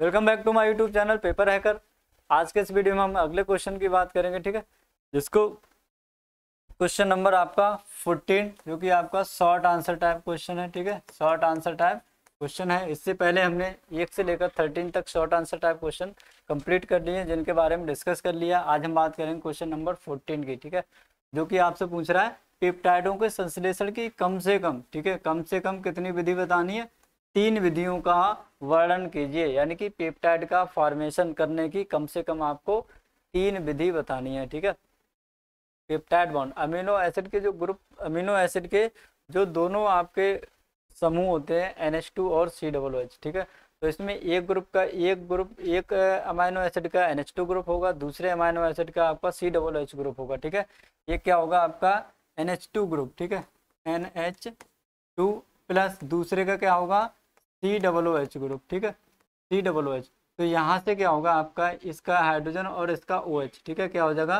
welcome back to my YouTube channel paper hacker आज के इस वीडियो में हम अगले क्वेश्चन की बात करेंगे ठीक है जिसको क्वेश्चन नंबर आपका 14 जो कि आपका शॉर्ट आंसर टाइप क्वेश्चन है ठीक है शॉर्ट आंसर टाइप क्वेश्चन है इससे पहले हमने एक से लेकर थर्टीन तक short answer type question complete कर लिए जिनके बारे में डिस्कस कर लिया आज हम बात करेंगे क्वेश्चन नंबर फोर्टीन की ठीक है जो कि आपसे पूछ रहा है पेप्टाइडों के संश्लेषण की कम से कम ठीक है कम से कम कितनी विधि बतानी है तीन विधियों का वर्णन कीजिए यानी कि पेप्टाइड का फॉर्मेशन करने की कम से कम आपको तीन विधि बतानी है ठीक है पेप्टाइड बॉन्ड अमीनो एसिड के जो ग्रुप अमीनो एसिड के जो दोनों आपके समूह होते हैं एन एच टू और सी डबल एच ठीक है तो इसमें एक ग्रुप का एक ग्रुप एक अमाइनो एसिड का एन एच टू ग्रुप होगा दूसरे अमाइनो एसिड का आपका सी डबल एच ग्रुप होगा ठीक है ये क्या होगा आपका एन एच टू ग्रुप ठीक है एन एच टू प्लस दूसरे का क्या होगा C double O H group ठीक है सी डबल ओ एच तो यहाँ से क्या होगा आपका इसका हाइड्रोजन और इसका ओ OH, ठीक है क्या हो जाएगा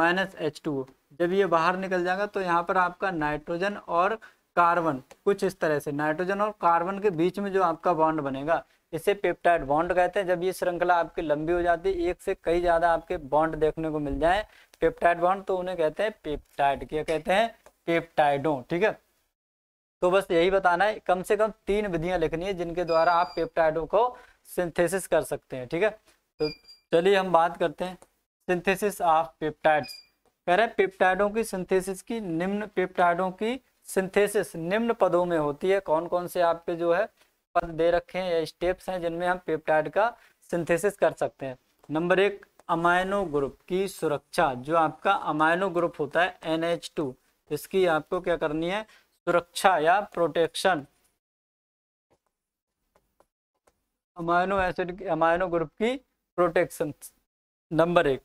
माइनस एच टू जब ये बाहर निकल जाएगा तो यहाँ पर आपका नाइट्रोजन और कार्बन कुछ इस तरह से नाइट्रोजन और कार्बन के बीच में जो आपका बॉन्ड बनेगा इसे पेप्टाइड बॉन्ड कहते हैं जब ये श्रृंखला आपकी लंबी हो जाती है एक से कई ज़्यादा आपके बॉन्ड देखने को मिल जाए पेप्टाइड बॉन्ड तो उन्हें कहते हैं पेप्टाइड क्या कहते हैं पेप्टाइडों ठीक है तो बस यही बताना है कम से कम तीन विधियां लिखनी है जिनके द्वारा आप पेप्टाइडों को सिंथेसिस कर सकते हैं ठीक है तो चलिए हम बात करते हैं सिंथेसिस ऑफ पेप्टाइड्स कह रहे हैं पेप्टाइडों की सिंथेसिस की निम्न पेप्टाइडों की सिंथेसिस निम्न पदों में होती है कौन कौन से आपके जो है पद दे रखे हैं या स्टेप्स हैं जिनमें हम पेप्टाइड का सिंथेसिस कर सकते हैं नंबर एक अमाइनो ग्रुप की सुरक्षा जो आपका अमाइनो ग्रुप होता है एन इसकी आपको क्या करनी है सुरक्षा या protection amino acid amino group की प्रोटेक्शन नंबर एक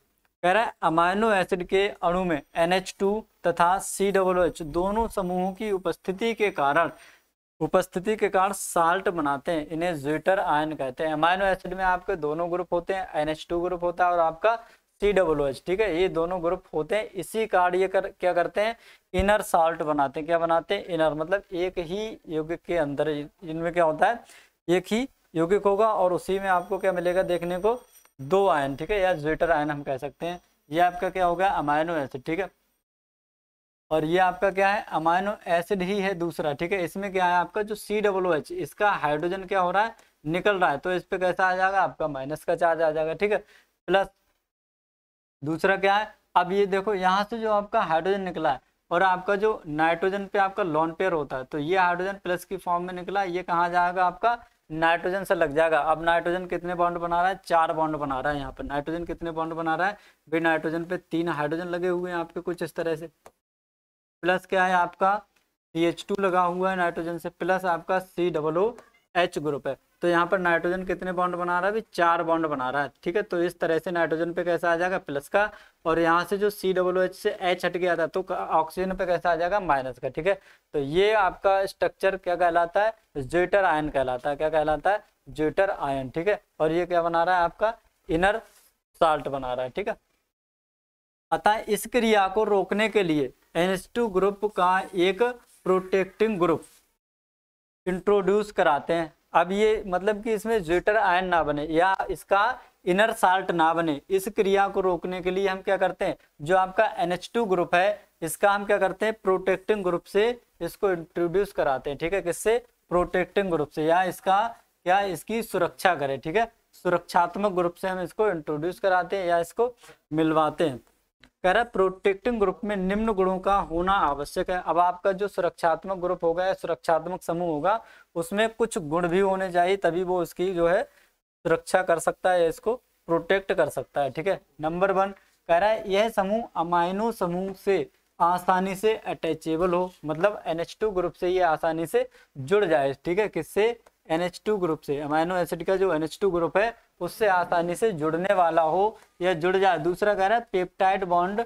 कह रहा है अमायनो एसिड के अणु में एनएच टू तथा सी एच दोनों समूहों की उपस्थिति के कारण उपस्थिति के कारण साल्ट बनाते हैं इन्हें ज्विटर आयन कहते हैं अमाइनो एसिड में आपके दोनों ग्रुप होते हैं एनएच टू ग्रुप होता है और आपका सी डब्लू एच ठीक है ये दोनों ग्रुप होते हैं इसी कार्ड ये कर, क्या करते हैं इनर साल्ट बनाते हैं क्या बनाते हैं इनर मतलब एक ही यौगिक के अंदर इनमें क्या होता है एक ही यौगिक होगा और उसी में आपको क्या मिलेगा देखने को दो आयन ठीक है या ज्वेटर आयन हम कह सकते हैं ये आपका क्या होगा अमाइनो एसिड ठीक है और ये आपका क्या है अमाइनो एसिड ही है दूसरा ठीक है इसमें क्या है आपका जो सी डब्लू एच इसका हाइड्रोजन क्या हो रहा है निकल रहा है तो इस पर कैसा आ जाएगा आपका माइनस का चार्ज आ जाएगा ठीक है प्लस दूसरा क्या है अब ये देखो यहाँ से जो आपका हाइड्रोजन निकला है और आपका जो नाइट्रोजन पे आपका लॉन पेयर होता है तो ये हाइड्रोजन प्लस की फॉर्म में निकला ये कहाँ जाएगा आपका नाइट्रोजन से लग जाएगा अब नाइट्रोजन कितने बॉन्ड बना रहा है चार बॉन्ड बना रहा है यहाँ पर नाइट्रोजन कितने बॉन्ड बना रहा है भाई नाइट्रोजन पे तीन हाइड्रोजन लगे हुए हैं आपके कुछ इस तरह से प्लस क्या है आपका सी लगा हुआ है नाइट्रोजन से प्लस आपका C double O H group है तो यहाँ पर नाइट्रोजन कितने बॉन्ड बना रहा है अभी चार बॉन्ड बना रहा है ठीक है तो इस तरह से नाइट्रोजन पे कैसा आ जाएगा प्लस का और यहाँ से जो सी डब्ल्यू एच से एच हट गया था तो ऑक्सीजन पे कैसा आ जाएगा माइनस का ठीक है तो ये आपका स्ट्रक्चर क्या कहलाता है जेटर आयन कहलाता है क्या कहलाता है जेटर आयन ठीक है और ये क्या बना रहा है आपका इनर साल्ट बना रहा है ठीक है अतः इस क्रिया को रोकने के लिए NH2 ग्रुप का एक प्रोटेक्टिंग ग्रुप इंट्रोड्यूस कराते हैं अब ये मतलब कि इसमें ज्वेटर आयन ना बने या इसका इनर साल्ट ना बने इस क्रिया को रोकने के लिए हम क्या करते हैं जो आपका NH2 ग्रुप है इसका हम क्या करते हैं प्रोटेक्टिंग ग्रुप से इसको इंट्रोड्यूस कराते हैं ठीक है किससे प्रोटेक्टिंग ग्रुप से या इसका या इसकी सुरक्षा करें ठीक है सुरक्षात्मक ग्रुप से हम इसको इंट्रोड्यूस कराते हैं या इसको मिलवाते हैं कह रहा है प्रोटेक्टिंग ग्रुप में निम्न गुणों का होना आवश्यक है अब आपका जो सुरक्षात्मक ग्रुप होगा या सुरक्षात्मक समूह होगा उसमें कुछ गुण भी होने चाहिए तभी वो उसकी जो है सुरक्षा कर सकता है इसको प्रोटेक्ट कर सकता है ठीक है नंबर वन कह रहा है यह समूह अमाइनो समूह से आसानी से अटैचेबल हो मतलब एन ग्रुप से ये आसानी से जुड़ जाए ठीक है किससे टू ग्रुप से अमाइनो एसिड का जो टू ग्रुप है उससे आसानी से जुड़ने वाला हो या जुड़ जाए दूसरा कह रहा है पेप्टाइड बॉन्ड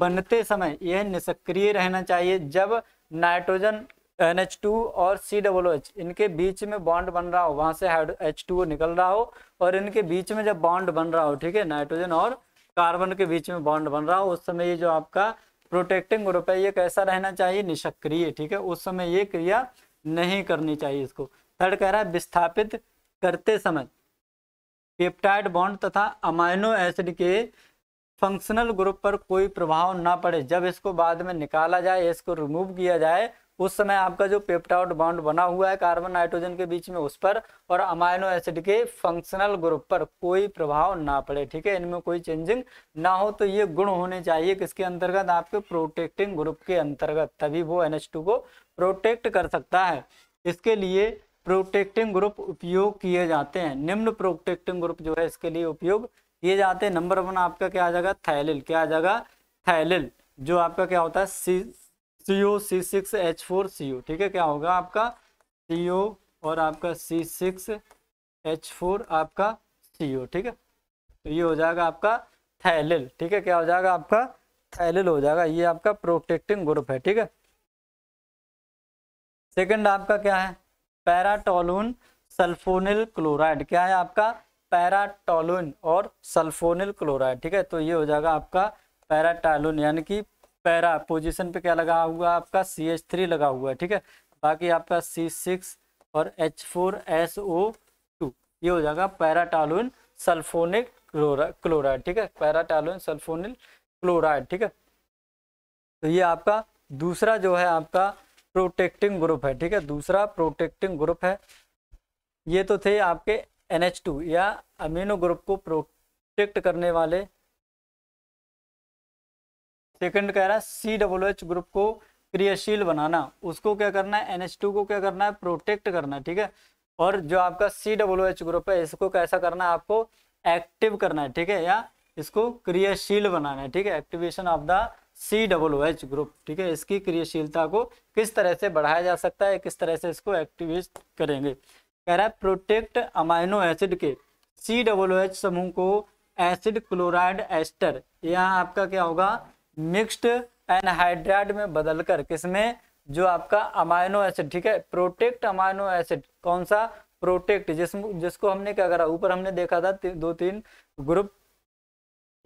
बनते समय यह निष्क्रिय रहना चाहिए जब नाइट्रोजन NH2 और सी एच इनके बीच में बॉन्ड बन रहा हो वहां से H2O निकल रहा हो और इनके बीच में जब बॉन्ड बन रहा हो ठीक है नाइट्रोजन और कार्बन के बीच में बॉन्ड बन रहा हो उस समय ये जो आपका प्रोटेक्टिंग ग्रुप है ये कैसा रहना चाहिए निष्क्रिय ठीक है उस समय ये क्रिया नहीं करनी चाहिए इसको थर्ड कह रहा है विस्थापित करते समय पेप्टाइड बॉन्ड तथा अमाइनो एसिड के फंक्शनल ग्रुप पर कोई प्रभाव ना पड़े जब इसको बाद में निकाला जाए इसको रिमूव किया जाए उस समय आपका जो पेप्टाइड बॉन्ड बना हुआ है कार्बन नाइट्रोजन के बीच में उस पर और अमाइनो एसिड के फंक्शनल ग्रुप पर कोई प्रभाव ना पड़े ठीक है इनमें कोई चेंजिंग ना हो तो ये गुण होने चाहिए किसके अंतर्गत आपके प्रोटेक्टिंग ग्रुप के अंतर्गत तभी वो एन को प्रोटेक्ट कर सकता है इसके लिए प्रोटेक्टिंग ग्रुप उपयोग किए जाते हैं निम्न प्रोटेक्टिंग ग्रुप जो है इसके लिए उपयोग किए जाते हैं नंबर वन आपका क्या आ जाएगा थैलिल क्या आ जाएगा थैलिल जो आपका क्या होता है C C O C six H four C O ठीक है क्या होगा आपका सी ओ और आपका सी सिक्स एच फोर आपका सी ओ ठीक है तो ये हो जाएगा आपका थैलिल ठीक है क्या हो जाएगा आपका थैलिल हो जाएगा ये आपका प्रोटेक्टिंग ग्रुप है ठीक है सेकंड आपका क्या है पैराटोलून सल्फोनिल क्लोराइड क्या है आपका पैराटोलून और सल्फोनिल क्लोराइड ठीक है तो ये हो जाएगा आपका पैराटालून यानी कि पैरा पोजीशन पे क्या लगा हुआ आपका सी एच थ्री लगा हुआ है ठीक है बाकी आपका सी सिक्स और H four S O two ये हो जाएगा पैराटालून सल्फोनिक क्लोराइड ठीक है पैराटालून सल्फोनिल क्लोराइड ठीक है तो ये आपका दूसरा जो है आपका प्रोटेक्टिंग ग्रुप है ठीक है दूसरा प्रोटेक्टिंग ग्रुप है ये तो थे आपके एन या अमीनो ग्रुप को प्रोटेक्ट करने वाले सेकंड कह रहा है सी डब्ल्यू एच ग्रुप को क्रियाशील बनाना उसको क्या करना है एन को क्या करना है प्रोटेक्ट करना है ठीक है और जो आपका सी डब्ल्यू एच ग्रुप है इसको कैसा करना है आपको एक्टिव करना है ठीक है या इसको क्रियाशील बनाना है ठीक है activation of the C double H group ठीक है इसकी क्रियाशीलता को किस तरह से बढ़ाया जा सकता है किस तरह से इसको एक्टिवेट करेंगे कह रहा है प्रोटेक्ट अमाइनो एसिड के सी डबल एच समूह को एसिड क्लोराइड एस्टर यहाँ आपका क्या होगा मिक्स्ड एनहाइड्राइड में बदलकर किसमें जो आपका अमाइनो एसिड ठीक है प्रोटेक्ट अमाइनो एसिड कौन सा प्रोटेक्ट जिस जिसको हमने क्या करा ऊपर हमने देखा था दो तीन ग्रुप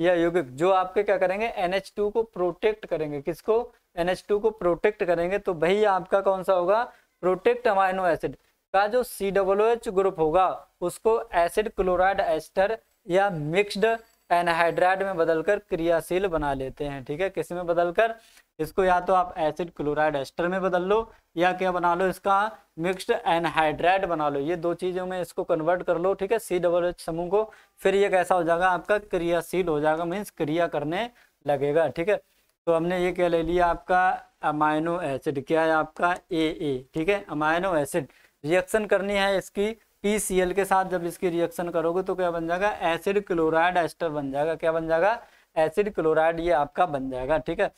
या यौगिक जो आपके क्या करेंगे NH2 को प्रोटेक्ट करेंगे किसको NH2 को प्रोटेक्ट करेंगे तो भाई आपका कौन सा होगा प्रोटेक्ट अमाइनो एसिड का जो सी एच ग्रुप होगा उसको एसिड क्लोराइड एस्टर या मिक्सड एनहाइड्राइड में बदलकर क्रियाशील बना लेते हैं ठीक है किस में बदलकर इसको या तो आप एसिड क्लोराइड एस्टर में बदल लो या क्या बना लो इसका मिक्स्ड एनहाइड्राइड बना लो ये दो चीज़ों में इसको कन्वर्ट कर लो ठीक है सी डबल एच समूह को फिर ये कैसा हो जाएगा आपका क्रियाशील हो जाएगा मीन्स क्रिया करने लगेगा ठीक है तो हमने ये क्या ले लिया आपका अमाइनो एसिड क्या है आपका ए ए ठीक है अमाइनो एसिड रिएक्शन करनी है इसकी पी सी एल के साथ जब इसकी रिएक्शन करोगे तो क्या बन जाएगा एसिड क्लोराइड एस्टर बन जाएगा क्या बन जाएगा एसिड क्लोराइड ये आपका बन जाएगा ठीक है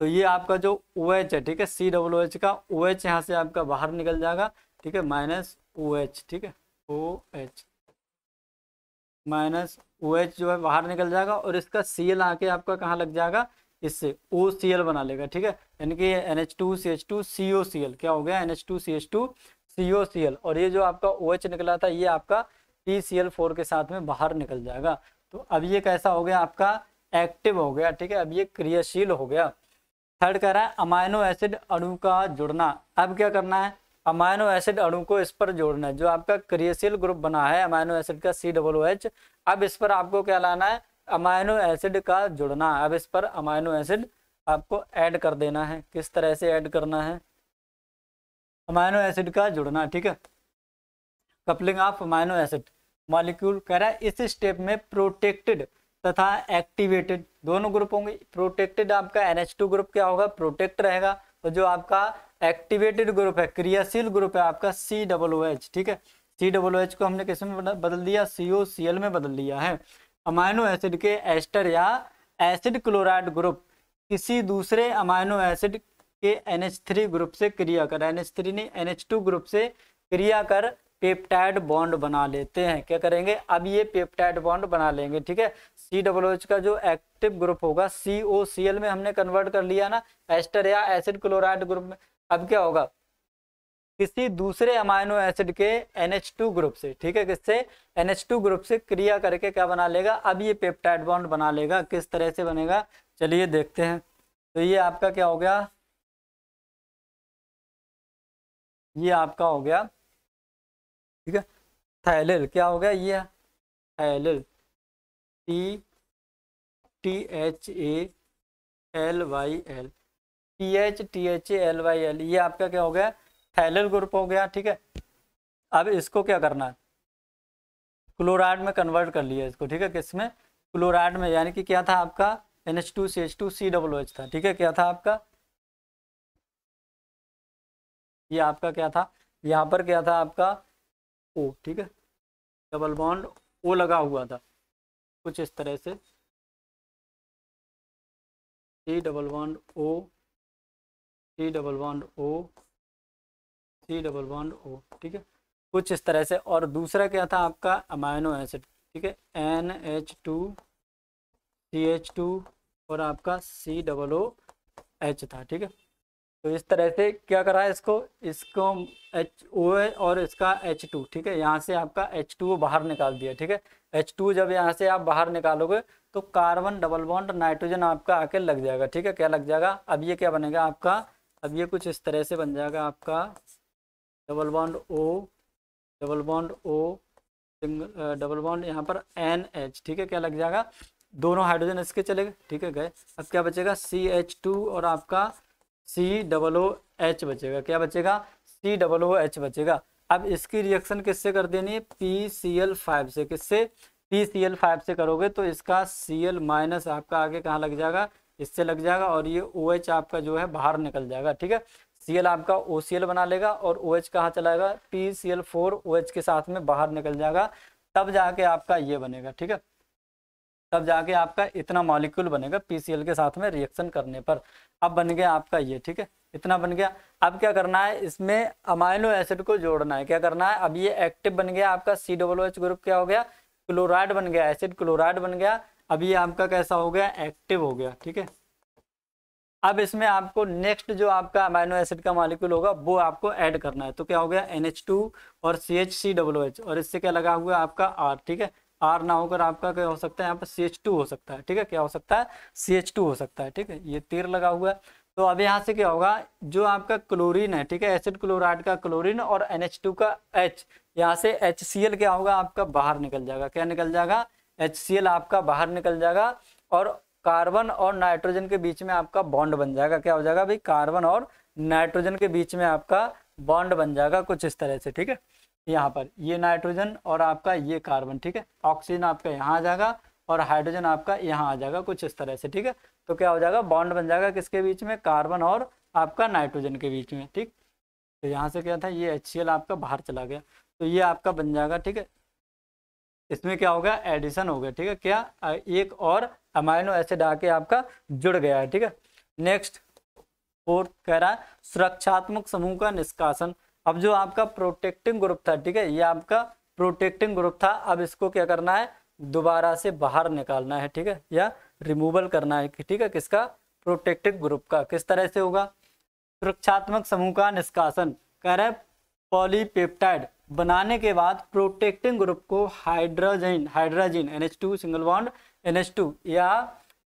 तो ये आपका जो ओ OH है ठीक है सी डबल ओ का ओ OH यहाँ से आपका बाहर निकल जाएगा ठीक है माइनस ओ एच ठीक है O H minus O H जो है बाहर निकल जाएगा और इसका सी एल आके आपका कहाँ लग जाएगा इससे ओ सी एल बना लेगा ठीक है यानी कि N H two C H two C O C L क्या हो गया N H two C H two C O C L और ये जो आपका ओ OH निकला था ये आपका पी सी एल फोर के साथ में बाहर निकल जाएगा तो अब ये कैसा हो गया आपका एक्टिव हो गया ठीक है अब ये क्रियाशील हो गया थर्ड कह रहा है अमाइनो एसिड अणु का जुड़ना अब क्या करना है अमाइनो एसिड अणु को इस पर जोड़ना है जो आपका क्रियाशील ग्रुप बना है अमाइनो एसिड का सी डब्लू एच अब इस पर आपको क्या लाना है अमाइनो एसिड का जुड़ना अब इस पर अमाइनो एसिड आपको ऐड कर देना है किस तरह से ऐड करना है अमाइनो एसिड का जुड़ना ठीक है coupling of amino acid molecule कह रहा है इस स्टेप में प्रोटेक्टेड तथा एक्टिवेटेड दोनों ग्रुप होंगे प्रोटेक्टेड आपका एन ग्रुप क्या होगा प्रोटेक्ट रहेगा और तो जो आपका एक्टिवेटेड ग्रुप है क्रियाशील ग्रुप है आपका सी डबल ओ एच ठीक है सी डबल ओ एच को हमने किस में बदल दिया सी ओ सी एल में बदल दिया है अमाइनो एसिड के एस्टर या एसिड क्लोराइड ग्रुप किसी दूसरे अमाइनो एसिड के थ्री ग्रुप से क्रिया कर एन ने टू ग्रुप से क्रिया कर पेप्टाइड बॉन्ड बना लेते हैं क्या करेंगे अब ये पेप्टाइड बॉन्ड बना लेंगे ठीक है सी डबल एच का जो एक्टिव ग्रुप होगा सी ओ सी एल में हमने कन्वर्ट कर लिया ना एस्टर या एसिड क्लोराइड ग्रुप में अब क्या होगा किसी दूसरे अमाइनो एसिड के टू ग्रुप से ठीक है किससे टू ग्रुप से क्रिया करके क्या बना लेगा अब ये पेप्टाइड बॉन्ड बना लेगा किस तरह से बनेगा चलिए देखते हैं तो ये आपका क्या हो गया ये आपका हो गया ठीक है थैलिल क्या हो गया ये phthalyl T T H A L Y L T H T H A L Y L ये आपका क्या हो गया थैलल ग्रुप हो गया ठीक है अब इसको क्या करना है क्लोराइड में कन्वर्ट कर लिया इसको ठीक है किसमें क्लोराइड में यानी कि क्या था आपका N H two C H two C W H था ठीक है क्या था आपका ये आपका क्या था यहाँ पर क्या था आपका ओ ठीक है डबल बॉन्ड ओ लगा हुआ था कुछ इस तरह से three double one O three double one O three double one O ठीक है कुछ इस तरह से और दूसरा क्या था आपका अमाइनो एसिड ठीक है N H two C H two और आपका सी डबल ओ एच था ठीक है तो इस तरह से क्या करा है इसको इसको एच ओ है और इसका एच टू ठीक है यहाँ से आपका एच टू बाहर निकाल दिया ठीक है एच टू जब यहाँ से आप बाहर निकालोगे तो कार्बन डबल बॉन्ड नाइट्रोजन आपका आके लग जाएगा ठीक है क्या लग जाएगा अब ये क्या बनेगा आपका अब ये कुछ इस तरह से बन जाएगा आपका double bond O double bond O single double bond यहाँ पर एन एच ठीक है क्या लग जाएगा दोनों हाइड्रोजन इसके चले गए ठीक है गए अब क्या बचेगा सी एच टू और आपका सी डबल ओ एच बचेगा क्या बचेगा सी डबल ओ एच बचेगा अब इसकी रिएक्शन किससे कर देनी है पी सी एल फाइव से किससे पी सी एल फाइव से करोगे तो इसका सी एल माइनस आपका आगे कहाँ लग जाएगा इससे लग जाएगा और ये ओ OH आपका जो है बाहर निकल जाएगा ठीक है सी एल आपका ओ सी एल बना लेगा और ओ OH कहाँ चलाएगा P C L four O H के साथ में बाहर निकल जाएगा तब जाके आपका ये बनेगा ठीक है तब जाके आपका इतना मॉलिक्यूल बनेगा पीसीएल के साथ में रिएक्शन करने पर अब बन गया आपका ये ठीक है इतना बन गया अब क्या करना है इसमें अमाइनो एसिड को जोड़ना है क्या करना है अब ये एक्टिव बन गया आपका सी डब्लो एच ग्रुप क्या हो गया क्लोराइड बन गया एसिड क्लोराइड बन गया अब ये आपका कैसा हो गया एक्टिव हो गया ठीक है अब इसमें आपको नेक्स्ट जो आपका अमाइनो एसिड का मालिक्यूल होगा वो आपको ऐड करना है तो क्या हो गया एन और सी एच सी एच और इससे क्या लगा हुआ है आपका आर ठीक है आर ना होकर आपका क्या हो सकता है यहाँ पर सी एच टू हो सकता है ठीक है क्या हो सकता है सी एच टू हो सकता है ठीक है ये तीर लगा हुआ है तो अब यहाँ से क्या होगा जो आपका क्लोरीन है ठीक है एसिड क्लोराइड का क्लोरीन और एन एच टू का एच यहाँ से एच सी एल क्या होगा आपका बाहर निकल जाएगा क्या निकल जाएगा एच सी एल आपका बाहर निकल जाएगा और कार्बन और नाइट्रोजन के बीच में आपका बॉन्ड बन जाएगा क्या हो जाएगा भाई कार्बन और नाइट्रोजन के बीच में आपका बॉन्ड बन जाएगा कुछ इस तरह से ठीक है यहाँ पर ये नाइट्रोजन और आपका ये कार्बन ठीक है ऑक्सीजन आपका यहाँ आ जाएगा और हाइड्रोजन आपका यहाँ आ जाएगा कुछ इस तरह से ठीक है तो क्या हो जाएगा बॉन्ड बन जाएगा किसके बीच में कार्बन और आपका नाइट्रोजन के बीच में ठीक तो यहाँ से क्या था ये एच आपका बाहर चला गया तो ये आपका बन जाएगा ठीक है इसमें क्या होगा एडिशन हो गया ठीक है क्या एक और अमाइनो एसिड आके आपका जुड़ गया है ठीक है नेक्स्ट फोर्थ कह रहा है सुरक्षात्मक समूह का निष्कासन अब जो आपका प्रोटेक्टिंग ग्रुप था ठीक है ये आपका प्रोटेक्टिंग ग्रुप था अब इसको क्या करना है दोबारा से बाहर निकालना है ठीक है या रिमूवल करना है ठीक है किसका प्रोटेक्टिव ग्रुप का किस तरह से होगा सुरक्षात्मक समूह का निष्कासन कह रहे पॉलीपेप्टाइड बनाने के बाद प्रोटेक्टिंग ग्रुप को hydrogen hydrogen N single bond N या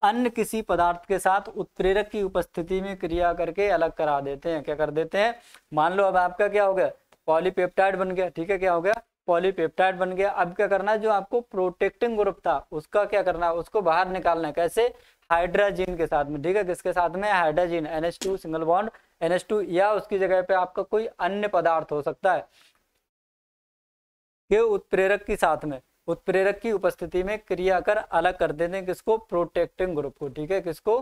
अन्य किसी पदार्थ के साथ उत्प्रेरक की उपस्थिति में क्रिया करके अलग करा देते हैं क्या कर देते हैं मान लो अब आपका क्या हो गया पॉलीपेप्टाइड बन गया ठीक है क्या हो गया पॉलीपेप्टाइड बन गया अब क्या करना है जो आपको प्रोटेक्टिंग ग्रुप था उसका क्या करना है उसको बाहर निकालना है कैसे हाइड्राजीन के साथ में ठीक है किसके साथ में hydrazine two single bond two या उसकी जगह पे आपका कोई अन्य पदार्थ हो सकता है के उत्प्रेरक के साथ में उत्प्रेरक की उपस्थिति में क्रिया कर अलग कर देते हैं किसको प्रोटेक्टिंग ग्रुप को ठीक है किसको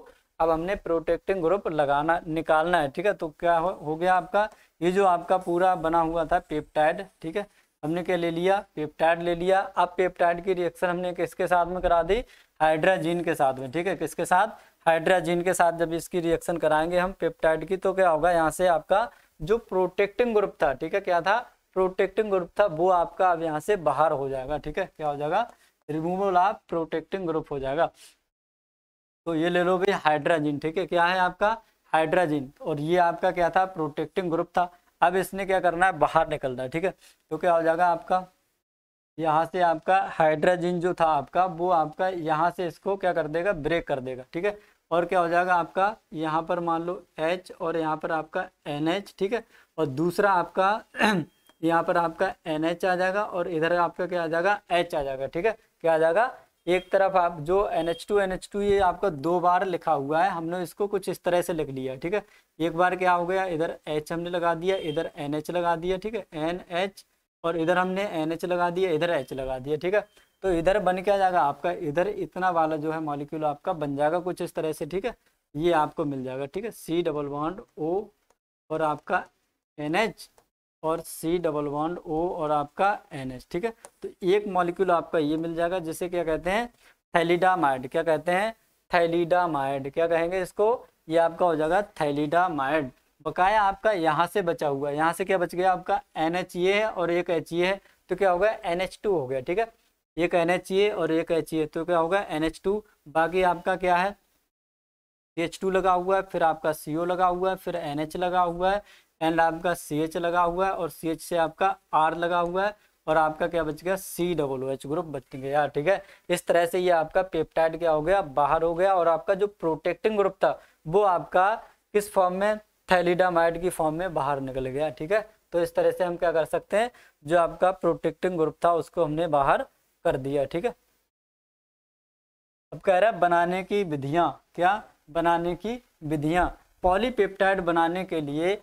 अब हमने प्रोटेक्टिंग ग्रुप लगाना निकालना है ठीक है तो क्या हो, हो गया आपका ये जो आपका पूरा बना हुआ था पेप्टाइड ठीक है हमने क्या ले लिया पेप्टाइड ले लिया अब पेप्टाइड की रिएक्शन हमने किसके साथ में करा दी हाइड्राजीन के साथ में ठीक है किसके साथ हाइड्राजीन के साथ जब इसकी रिएक्शन कराएंगे हम पेप्टाइड की तो क्या होगा यहाँ से आपका जो प्रोटेक्टिंग ग्रुप था ठीक है क्या था प्रोटेक्टिंग ग्रुप था वो आपका अब यहाँ से बाहर हो जाएगा ठीक है क्या हो जाएगा रिमूवल ऑफ प्रोटेक्टिंग ग्रुप हो जाएगा तो ये ले लो भाई हाइड्राजिन ठीक है क्या है आपका हाइड्राजिन और ये आपका क्या था प्रोटेक्टिंग ग्रुप था अब इसने क्या करना है बाहर निकलना है ठीक है तो क्या हो जाएगा आपका यहाँ से आपका हाइड्राजिन जो था आपका वो आपका यहाँ से इसको क्या कर देगा ब्रेक कर देगा ठीक है और क्या हो जाएगा आपका यहाँ पर मान लो एच और यहाँ पर आपका एन एच ठीक है और दूसरा आपका यहाँ पर आपका एन एच आ जाएगा और इधर आपका क्या आ जाएगा एच आ जाएगा ठीक है क्या आ जाएगा एक तरफ आप जो N H two N H two ये आपका दो बार लिखा हुआ है हमने इसको कुछ इस तरह से लिख लिया ठीक है एक बार क्या हो गया इधर एच हमने लगा दिया इधर एन एच लगा दिया ठीक है एन एच और इधर हमने एन एच लगा दिया इधर एच लगा दिया ठीक है तो इधर बन क्या जाएगा आपका इधर इतना वाला जो है मॉलिक्यूल आपका बन जाएगा कुछ इस तरह से ठीक है ये आपको मिल जाएगा ठीक है सी डबल बॉन्ड ओ और आपका एन एच और सी डबल बॉन्ड ओ और आपका एन एच ठीक है तो एक मॉलिक्यूल आपका ये मिल जाएगा जिसे क्या कहते हैं माइड क्या कहते हैं थैलीडामाइड क्या कहेंगे इसको ये आपका हो जाएगा माइड बकाया आपका यहाँ से बचा हुआ है यहाँ से क्या बच गया आपका एन एच ये है और एक एच ये है तो क्या होगा एन एच टू हो गया ठीक है एक एन एच ये और एक एच ये तो क्या होगा एन एच टू बाकी आपका क्या है एच टू लगा हुआ है फिर आपका सी ओ लगा हुआ है फिर एन एच लगा हुआ है एंड आपका सी एच लगा हुआ है और सी एच से आपका आर लगा हुआ है और आपका क्या बच गया सी डबल एच ग्रुप बच गया ठीक है इस तरह से ये आपका पेप्टाइड क्या हो गया बाहर हो गया और आपका जो प्रोटेक्टिंग ग्रुप था वो आपका किस फॉर्म में थैलीडामाइड की फॉर्म में बाहर निकल गया ठीक है तो इस तरह से हम क्या कर सकते हैं जो आपका प्रोटेक्टिंग ग्रुप था उसको हमने बाहर कर दिया ठीक है अब कह रहा है बनाने की विधियां क्या बनाने की विधियां पॉलीपेप्टाइड बनाने के लिए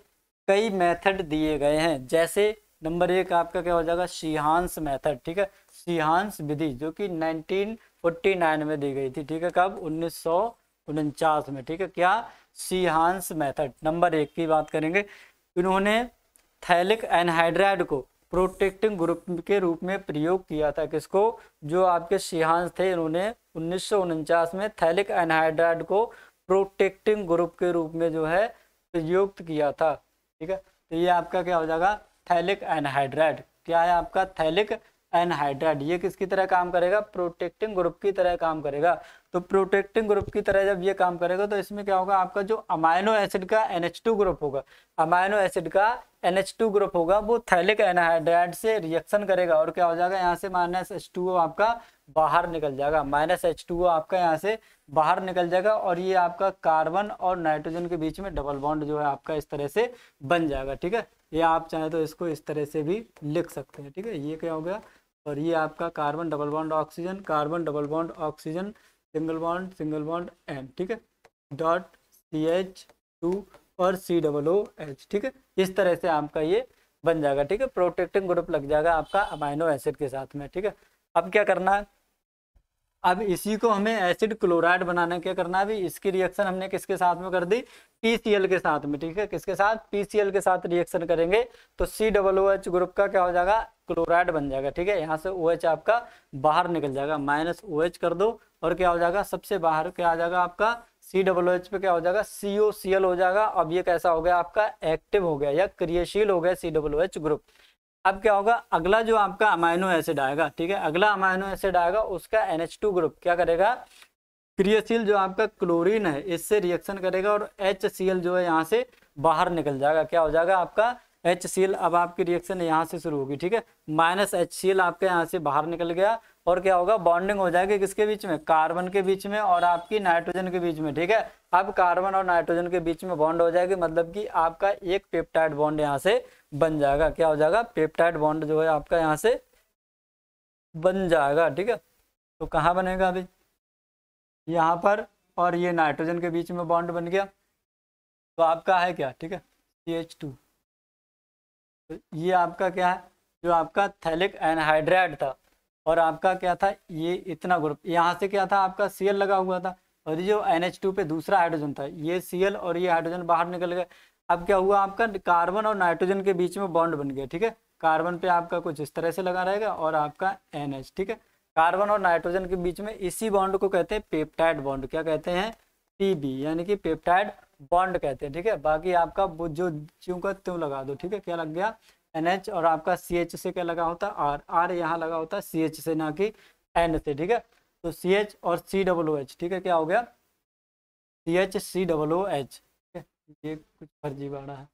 कई मेथड दिए गए हैं जैसे नंबर एक आपका क्या हो जाएगा शिहांस मेथड ठीक है शिहांस विधि जो कि 1949 में दी गई थी ठीक है कब उन्नीस में ठीक है क्या शिहांस मेथड नंबर एक की बात करेंगे इन्होंने थैलिक एनहाइड्राइड को प्रोटेक्टिंग ग्रुप के रूप में प्रयोग किया था किसको जो आपके शिहांस थे इन्होंने उन्नीस में थैलिक एनहाइड्राइड को प्रोटेक्टिंग ग्रुप के रूप में जो है प्रयुक्त किया था ठीक है तो ये आपका क्या हो जाएगा थैलिक एनहाइड्राइड क्या है आपका थैलिक एनहाइड्राइड ये किसकी तरह काम करेगा प्रोटेक्टिंग ग्रुप की तरह काम करेगा तो प्रोटेक्टिंग ग्रुप की तरह जब ये काम करेगा तो इसमें क्या होगा आपका जो अमाइनो एसिड का NH2 ग्रुप होगा अमाइनो एसिड का NH2 ग्रुप होगा वो थैलिक एनाहाइड्राइड से रिएक्शन करेगा और क्या हो जाएगा यहाँ से माइनस एच आपका बाहर निकल जाएगा माइनस एच आपका यहाँ से बाहर निकल जाएगा और ये आपका कार्बन और नाइट्रोजन के बीच में डबल बॉन्ड जो है आपका इस तरह से बन जाएगा ठीक है ये आप चाहें तो इसको इस तरह से भी लिख सकते हैं ठीक है ये क्या हो गया और ये आपका carbon double bond oxygen carbon double bond oxygen single bond single bond M ठीक है डॉट सी एच टू और सी डबल ओ एच ठीक है इस तरह से आपका ये बन जाएगा ठीक है प्रोटेक्टिंग ग्रुप लग जाएगा आपका अमाइनो एसिड के साथ में ठीक है अब क्या करना है अब इसी को हमें एसिड क्लोराइड बनाने के करना भी इसकी रिएक्शन हमने किसके साथ में कर दी पीसीएल के साथ में ठीक है किसके साथ पीसीएल के साथ रिएक्शन करेंगे तो C double O H group का क्या हो जाएगा क्लोराइड बन जाएगा ठीक है यहाँ से ओ OH एच आपका बाहर निकल जाएगा माइनस ओ OH एच कर दो और क्या हो जाएगा सबसे बाहर क्या आ जाएगा आपका सी डबल एच पे क्या हो जाएगा सीओ सी एल हो जाएगा अब ये कैसा हो गया आपका एक्टिव हो गया या क्रियाशील हो गया सी डबल एच ग्रुप अब क्या होगा अगला जो आपका अमाइनो एसिड आएगा ठीक है अगला अमाइनो एसिड आएगा उसका टू ग्रुप क्या करेगा क्रियाशील जो आपका क्लोरीन है इससे रिएक्शन करेगा और एल जो है यहाँ से बाहर निकल जाएगा क्या हो जाएगा आपका एच सी एल अब आपकी रिएक्शन यहाँ से शुरू होगी ठीक है माइनस एच सी एल आपके यहाँ से बाहर निकल गया और क्या होगा बॉन्डिंग हो जाएगी किसके बीच में कार्बन के बीच में और आपकी नाइट्रोजन के बीच में ठीक है अब कार्बन और नाइट्रोजन के बीच में बॉन्ड हो जाएगी मतलब कि आपका एक पेप्टाइड बॉन्ड यहाँ से बन जाएगा क्या हो जाएगा पेप्टाइड बॉन्ड जो है आपका यहाँ से बन जाएगा ठीक है तो कहाँ बनेगा अभी यहाँ पर और ये नाइट्रोजन के बीच में बॉन्ड बन गया तो आपका है क्या ठीक है सी एच टू तो ये आपका क्या है जो आपका थैलिक एनहाइड्राइड था और आपका क्या था ये इतना ग्रुप यहाँ से क्या था आपका सी लगा हुआ था और ये जो एन पे दूसरा हाइड्रोजन था ये सी और ये हाइड्रोजन बाहर निकल गया अब क्या हुआ आपका कार्बन और नाइट्रोजन के बीच में बॉन्ड बन गया ठीक है कार्बन पे आपका कुछ इस तरह से लगा रहेगा और आपका एन ठीक है कार्बन और नाइट्रोजन के बीच में इसी बॉन्ड को कहते हैं पेप्टाइड बॉन्ड क्या कहते हैं पीबी यानी कि पेप्टाइड बॉन्ड कहते हैं ठीक है बाकी आपका जो ज्यों का त्यों लगा दो ठीक है क्या लग गया एनएच और आपका सी एच से क्या लगा होता है आर आर यहाँ लगा होता है सी एच से ना कि एन से ठीक है तो सी एच और सी डब्लू एच ठीक है क्या हो गया C H C W H ये कुछ बाड़ा है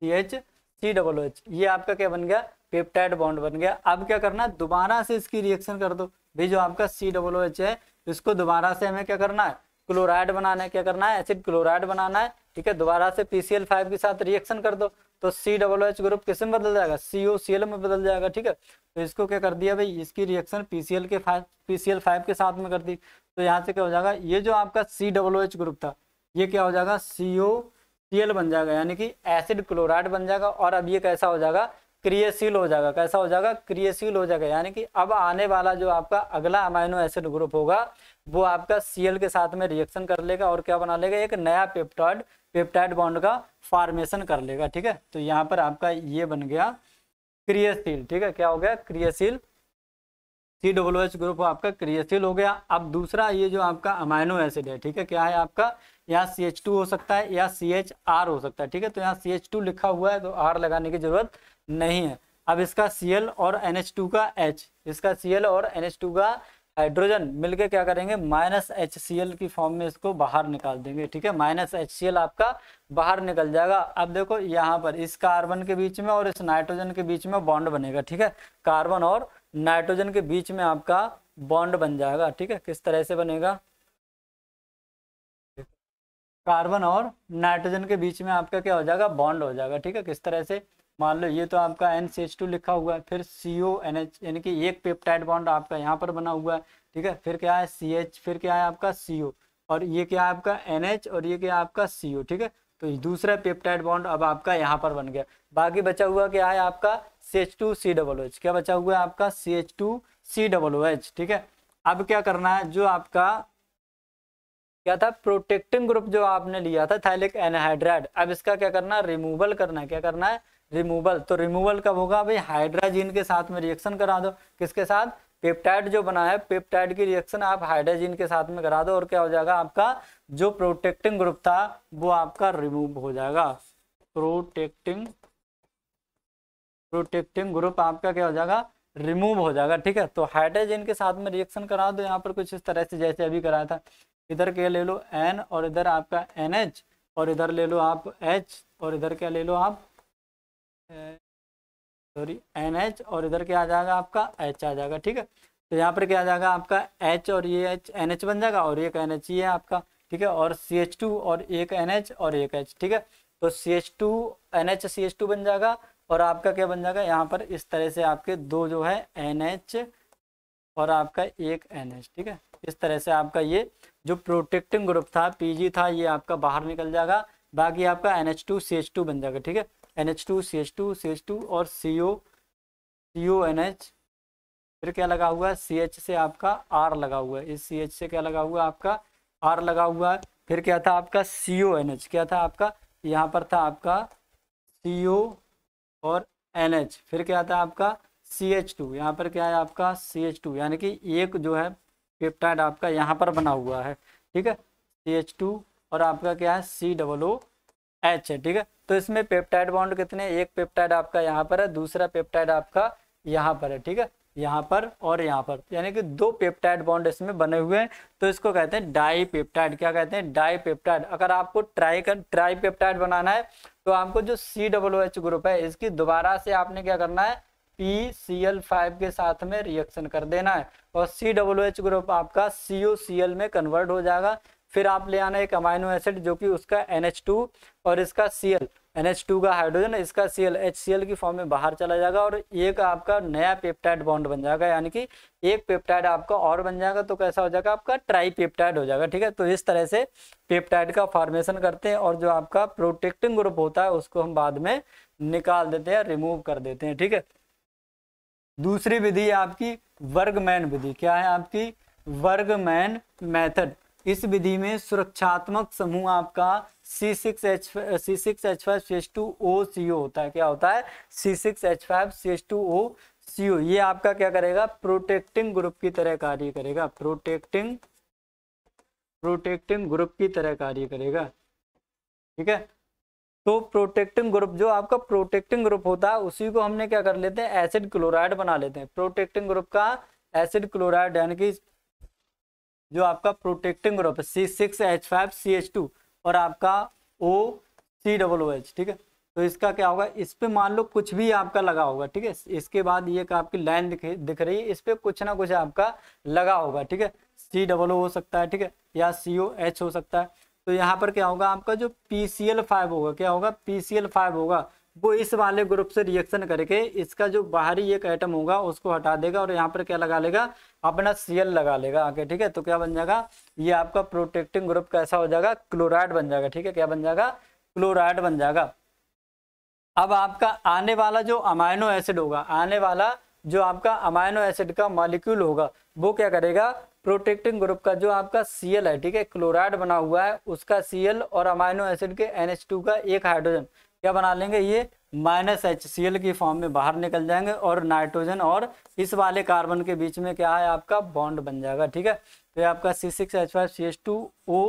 C H C double H ये आपका क्या बन गया पेप्टाइड बॉन्ड बन गया अब क्या करना है दोबारा से इसकी रिएक्शन कर दो भाई जो आपका सी डबल एच है इसको दोबारा से हमें क्या करना है क्लोराइड बनाना है क्या करना है एसिड क्लोराइड बनाना है ठीक है दोबारा से एल फाइव के साथ रिएक्शन कर दो तो सी डबल एच ग्रुप किस में बदल जाएगा सी ओ सी एल में बदल जाएगा ठीक है तो इसको क्या कर दिया भाई इसकी रिएक्शन पी सी एल के five P C L five के साथ में कर दी तो यहाँ से क्या हो जाएगा ये जो आपका सी डबल एच ग्रुप था ये क्या हो जाएगा सी ओ सीएल बन जाएगा यानी कि एसिड क्लोराइड बन जाएगा और अब ये कैसा हो जाएगा क्रियाशील हो जाएगा कैसा हो जाएगा क्रियाशील हो जाएगा यानी कि अब आने वाला जो आपका अगला अमाइनो एसिड ग्रुप होगा वो आपका सीएल के साथ में रिएक्शन कर लेगा और क्या बना लेगा एक नया पेप्टाइड पेप्टाइड बॉन्ड का फॉर्मेशन कर लेगा ठीक है तो यहाँ पर आपका ये बन गया क्रियाशील ठीक है क्या हो गया क्रियाशील सी डब्ल्यू एच ग्रुप आपका क्रियाशील हो गया अब दूसरा ये जो आपका अमाइनो एसिड है ठीक है क्या है आपका यहाँ सी एच टू हो सकता है या सी एच आर हो सकता है ठीक है तो यहाँ सी एच टू लिखा हुआ है तो आर लगाने की जरूरत नहीं है अब इसका सी एल और एन एच टू का एच इसका सी एल और एन एच टू का हाइड्रोजन मिलके क्या करेंगे माइनस एच सी एल की फॉर्म में इसको बाहर निकाल देंगे ठीक है माइनस एच सी एल आपका बाहर निकल जाएगा अब देखो यहाँ पर इस कार्बन के बीच में और इस नाइट्रोजन के बीच में बॉन्ड बनेगा ठीक है कार्बन और नाइट्रोजन के बीच में आपका बॉन्ड बन जाएगा ठीक है किस तरह से बनेगा कार्बन और नाइट्रोजन के बीच में आपका क्या हो जाएगा बॉन्ड हो जाएगा ठीक है किस तरह से मान लो ये तो आपका एन सी एच टू लिखा हुआ है फिर सी ओ एन एच यानी कि एक पेप्टाइड बॉन्ड आपका यहाँ पर बना हुआ है ठीक है फिर क्या है सी एच फिर क्या है आपका सी ओ और ये क्या है आपका एन एच और ये क्या है आपका सी ओ ठीक है तो दूसरा पेप्टाइड बॉन्ड अब आपका यहाँ पर बन गया बाकी बचा हुआ क्या है आपका C H two C double H क्या बचा हुआ है आपका C H two C double O H ठीक है अब क्या करना है जो आपका क्या था प्रोटेक्टिंग ग्रुप जो आपने लिया था थैलिक एनहाइड्राइड अब इसका क्या करना है रिमूवल करना है क्या करना है रिमूवल तो रिमूवल कब होगा भाई हाइड्राजीन के साथ में रिएक्शन करा दो किसके साथ पेप्टाइड जो बना है पेप्टाइड की रिएक्शन आप हाइड्राजीन के साथ में करा दो और क्या हो जाएगा आपका जो प्रोटेक्टिंग ग्रुप था वो आपका रिमूव हो जाएगा प्रोटेक्टिंग प्रोटेक्टिंग ग्रुप आपका क्या हो जाएगा रिमूव हो जाएगा ठीक है तो हाइड्रोजीन के साथ में रिएक्शन करा दो यहाँ पर कुछ इस तरह से जैसे अभी कराया था इधर क्या ले लो एन और इधर आपका एन एच और इधर ले लो आप एच और इधर क्या ले लो आप सॉरी एन एच और इधर क्या आ जाएगा आपका एच आ जाएगा ठीक है तो यहाँ पर क्या आ जाएगा आपका एच और ये एच एन एच बन जाएगा और एक एन एच ये है आपका ठीक है और सी एच टू और एक एन एच और एक एच ठीक है तो C H two N H C H two बन जाएगा और आपका क्या बन जाएगा यहाँ पर इस तरह से आपके दो जो है एन एच और आपका एक एन ठीक है इस तरह से आपका ये जो प्रोटेक्टिंग ग्रुप था पीजी था ये आपका बाहर निकल जाएगा बाकी आपका N H two C H two बन जाएगा ठीक है N H two C H two C H two और C O C O N H फिर क्या लगा हुआ है सी एच से आपका आर लगा हुआ है इस सी एच से क्या लगा हुआ है आपका आर लगा हुआ है फिर क्या था आपका सी ओ एन एच क्या था आपका यहाँ पर था आपका सी ओ और एन एच फिर क्या था आपका सी एच टू यहाँ पर क्या है आपका सी एच टू यानी कि एक जो है पेप्टाइड आपका यहाँ पर बना हुआ है ठीक है सी एच टू और आपका क्या है सी डबल ओ एच है ठीक है तो इसमें पेप्टाइड बॉन्ड कितने एक पेप्टाइड आपका यहाँ पर है दूसरा पेप्टाइड आपका यहाँ पर है ठीक है यहाँ पर और यहाँ पर यानी कि दो पेप्टाइड बॉन्ड इसमें बने हुए हैं तो इसको कहते हैं डाई पेप्टाइड क्या कहते हैं डाई पेप्टाइड अगर आपको ट्राई कर ट्राई पेप्टाइड बनाना है तो आपको जो सी डब्लू एच ग्रुप है इसकी दोबारा से आपने क्या करना है पी सी एल फाइव के साथ में रिएक्शन कर देना है और सी डब्ल्यू एच ग्रुप आपका सी ओ सी एल में कन्वर्ट हो जाएगा फिर आप ले आना एक अमाइनो एसिड जो कि उसका एन एच टू और इसका C L N H two का हाइड्रोजन इसका C L H C L की फॉर्म में बाहर चला जाएगा और एक आपका नया पेप्टाइड बॉन्ड बन जाएगा यानी कि एक पेप्टाइड आपका और बन जाएगा तो कैसा हो जाएगा आपका ट्राई पेप्टाइड हो जाएगा ठीक है तो इस तरह से पेप्टाइड का फॉर्मेशन करते हैं और जो आपका प्रोटेक्टिंग ग्रुप होता है उसको हम बाद में निकाल देते हैं रिमूव कर देते हैं ठीक है दूसरी विधि आपकी वर्गमैन विधि क्या है आपकी वर्गमैन मेथड इस विधि में सुरक्षात्मक समूह आपका C six H five C H two O होता है क्या होता है C six H five C two O ये आपका क्या करेगा प्रोटेक्टिंग ग्रुप की तरह कार्य करेगा प्रोटेक्टिंग प्रोटेक्टिंग ग्रुप की तरह कार्य करेगा ठीक है तो प्रोटेक्टिंग ग्रुप जो आपका प्रोटेक्टिंग ग्रुप होता है उसी को हमने क्या कर लेते हैं एसिड क्लोराइड बना लेते हैं प्रोटेक्टिंग ग्रुप का एसिड क्लोराइड यानी कि जो आपका protecting group C six H C two और आपका ओ सी डबल ओ एच ठीक है तो इसका क्या होगा इस पर मान लो कुछ भी आपका लगा होगा ठीक है इसके बाद ये आपकी लाइन दिख दिख रही है इस पर कुछ ना कुछ आपका लगा होगा ठीक है सी डबल ओ हो सकता है ठीक है या सी ओ एच हो सकता है तो यहाँ पर क्या होगा आपका जो पी होगा क्या होगा पी होगा वो इस वाले ग्रुप से रिएक्शन करके इसका जो बाहरी एक आइटम होगा उसको हटा देगा और यहाँ पर क्या लगा लेगा अपना सीएल लगा लेगा आके ठीक है तो क्या बन जाएगा ये आपका प्रोटेक्टिंग ग्रुप कैसा हो जाएगा क्लोराइड बन जाएगा ठीक है क्या बन जाएगा क्लोराइड बन जाएगा अब आपका आने वाला जो अमाइनो एसिड होगा आने वाला जो आपका अमाइनो एसिड का मॉलिक्यूल होगा वो क्या करेगा प्रोटेक्टिंग ग्रुप का जो आपका सी है ठीक है क्लोराइड बना हुआ है उसका सी और अमाइनो एसिड के एन का एक हाइड्रोजन क्या बना लेंगे ये माइनस एच सी एल की फॉर्म में बाहर निकल जाएंगे और नाइट्रोजन और इस वाले कार्बन के बीच में क्या है आपका बॉन्ड बन जाएगा ठीक है तो ये आपका C six H five C H two O